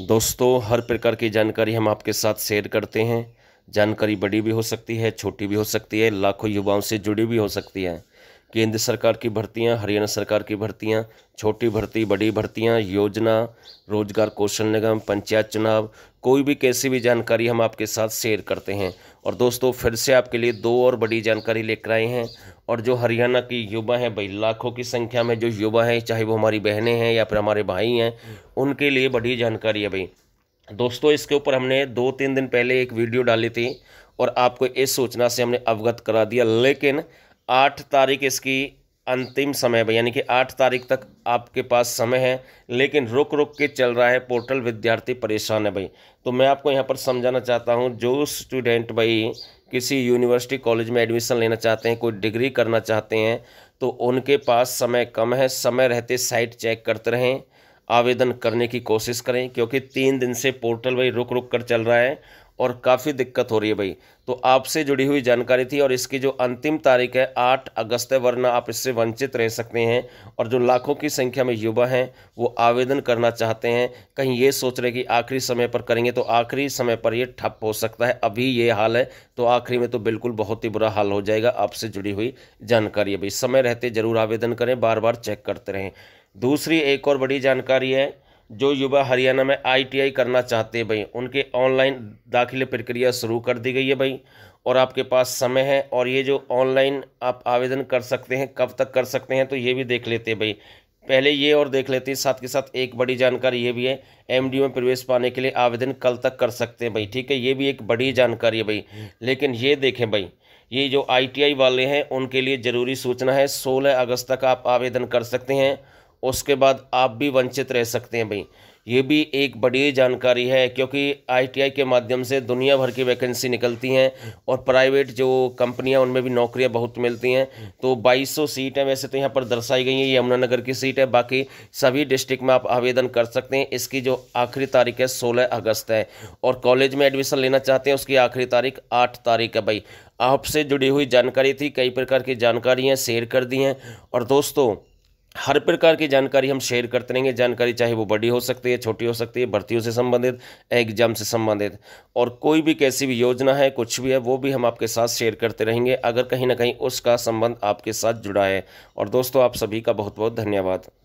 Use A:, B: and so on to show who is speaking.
A: दोस्तों हर प्रकार की जानकारी हम आपके साथ शेयर करते हैं जानकारी बड़ी भी हो सकती है छोटी भी हो सकती है लाखों युवाओं से जुड़ी भी हो सकती है केंद्र सरकार की भर्तियां हरियाणा सरकार की भर्तियां छोटी भर्ती बड़ी भर्तियां योजना रोजगार कौशल निगम पंचायत चुनाव कोई भी कैसी भी जानकारी हम आपके साथ शेयर करते हैं और दोस्तों फिर से आपके लिए दो और बड़ी जानकारी लेकर आए हैं और जो हरियाणा की युवा हैं भाई लाखों की संख्या में जो युवा हैं चाहे वो हमारी बहनें हैं या फिर हमारे भाई हैं उनके लिए बड़ी जानकारी है भाई दोस्तों इसके ऊपर हमने दो तीन दिन पहले एक वीडियो डाली थी और आपको इस सूचना से हमने अवगत करा दिया लेकिन आठ तारीख इसकी अंतिम समय है यानी कि आठ तारीख तक आपके पास समय है लेकिन रुक रुक के चल रहा है पोर्टल विद्यार्थी परेशान है भाई तो मैं आपको यहाँ पर समझाना चाहता हूँ जो स्टूडेंट भाई किसी यूनिवर्सिटी कॉलेज में एडमिशन लेना चाहते हैं कोई डिग्री करना चाहते हैं तो उनके पास समय कम है समय रहते साइट चेक करते रहें आवेदन करने की कोशिश करें क्योंकि तीन दिन से पोर्टल भाई रुक रुक कर चल रहा है और काफ़ी दिक्कत हो रही है भाई तो आपसे जुड़ी हुई जानकारी थी और इसकी जो अंतिम तारीख है आठ अगस्त है वरना आप इससे वंचित रह सकते हैं और जो लाखों की संख्या में युवा हैं वो आवेदन करना चाहते हैं कहीं ये सोच रहे कि आखिरी समय पर करेंगे तो आखिरी समय पर ये ठप हो सकता है अभी ये हाल है तो आखिरी में तो बिल्कुल बहुत ही बुरा हाल हो जाएगा आपसे जुड़ी हुई जानकारी है भाई समय रहते ज़रूर आवेदन करें बार बार चेक करते रहें दूसरी एक और बड़ी जानकारी है जो युवा हरियाणा में आईटीआई करना चाहते हैं भाई उनके ऑनलाइन दाखिले प्रक्रिया शुरू कर दी गई है भाई और आपके पास समय है और ये जो ऑनलाइन आप आवेदन कर सकते हैं कब तक कर सकते हैं तो ये भी देख लेते हैं भाई पहले ये और देख लेते हैं साथ के साथ एक बड़ी जानकारी ये भी है एमडीयू में प्रवेश पाने के लिए आवेदन कल तक कर सकते हैं भाई ठीक है ये भी एक बड़ी जानकारी है भाई लेकिन ये देखें भाई ये जो आईटीआई वाले हैं उनके लिए ज़रूरी सूचना है सोलह अगस्त तक आप आवेदन कर सकते हैं उसके बाद आप भी वंचित रह सकते हैं भाई ये भी एक बड़ी जानकारी है क्योंकि आईटीआई के माध्यम से दुनिया भर की वैकेंसी निकलती हैं और प्राइवेट जो कंपनियां उनमें भी नौकरियां बहुत मिलती हैं तो 2200 सीट हैं वैसे तो यहाँ पर दर्शाई गई हैं ये यमुनानगर की सीट है बाकी सभी डिस्ट्रिक्ट में आप आवेदन कर सकते हैं इसकी जो आखिरी तारीख है सोलह अगस्त है और कॉलेज में एडमिशन लेना चाहते हैं उसकी आखिरी तारीख आठ तारीख है भाई आपसे जुड़ी हुई जानकारी थी कई प्रकार की जानकारियाँ शेयर कर दी हैं और दोस्तों हर प्रकार की जानकारी हम शेयर करते रहेंगे जानकारी चाहे वो बड़ी हो सकती है छोटी हो सकती है भर्तियों से संबंधित एग्जाम से संबंधित और कोई भी कैसी भी योजना है कुछ भी है वो भी हम आपके साथ शेयर करते रहेंगे अगर कहीं ना कहीं उसका संबंध आपके साथ जुड़ा है और दोस्तों आप सभी का बहुत बहुत धन्यवाद